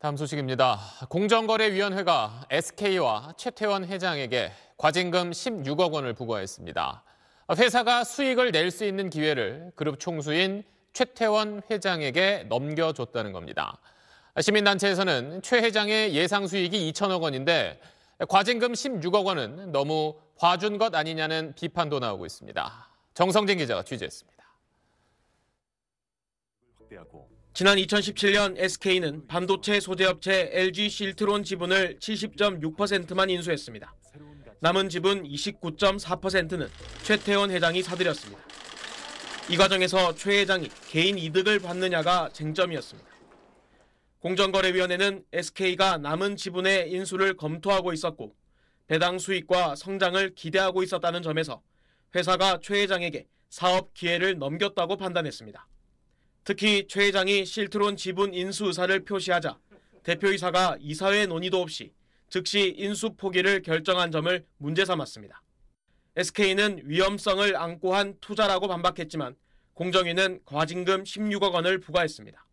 다음 소식입니다. 공정거래위원회가 SK와 최태원 회장에게 과징금 16억 원을 부과했습니다. 회사가 수익을 낼 수 있는 기회를 그룹 총수인 최태원 회장에게 넘겨줬다는 겁니다. 시민단체에서는 최 회장의 예상 수익이 2천억 원인데 과징금 16억 원은 너무 봐준 것 아니냐는 비판도 나오고 있습니다. 정성진 기자가 취재했습니다. 지난 2017년 SK는 반도체 소재업체 LG 실트론 지분을 70.6%만 인수했습니다. 남은 지분 29.4%는 최태원 회장이 사들였습니다. 이 과정에서 최 회장이 개인 이득을 받느냐가 쟁점이었습니다. 공정거래위원회는 SK가 남은 지분의 인수를 검토하고 있었고 배당 수익과 성장을 기대하고 있었다는 점에서 회사가 최 회장에게 사업 기회를 넘겼다고 판단했습니다. 특히 최 회장이 실트론 지분 인수 의사를 표시하자 대표이사가 이사회 논의도 없이 즉시 인수 포기를 결정한 점을 문제 삼았습니다. SK는 위험성을 안고 한 투자라고 반박했지만 공정위는 과징금 16억 원을 부과했습니다.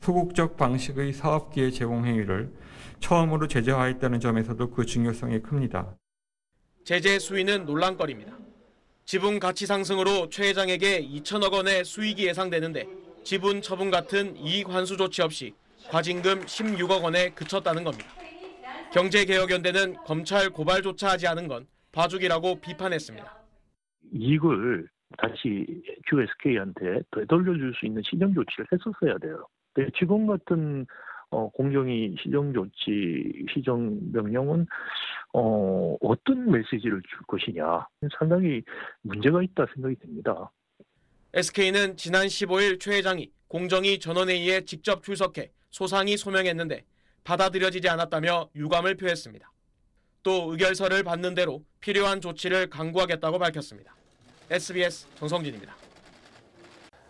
소극적 방식의 사업기의 제공 행위를 처음으로 제재화했다는 점에서도 그 중요성이 큽니다. 제재 수위는 논란거리입니다. 지분 가치 상승으로 최 회장에게 2천억 원의 수익이 예상되는데 지분 처분 같은 이익 환수 조치 없이 과징금 16억 원에 그쳤다는 겁니다. 경제개혁연대는 검찰 고발조차 하지 않은 건 봐주기라고 비판했습니다. 이익을 다시 QSK한테 되돌려줄 수 있는 시정 조치를 했었어야 돼요. 지금 같은 어, 공정위 시정 조치, 시정 명령은 어, 어떤 메시지를 줄 것이냐 상당히 문제가 있다 생각이 듭니다. SK는 지난 15일 최 회장이 공정위 전원회의에 직접 출석해 소상히 소명했는데 받아들여지지 않았다며 유감을 표했습니다. 또 의결서를 받는 대로 필요한 조치를 강구하겠다고 밝혔습니다. SBS 정성진입니다.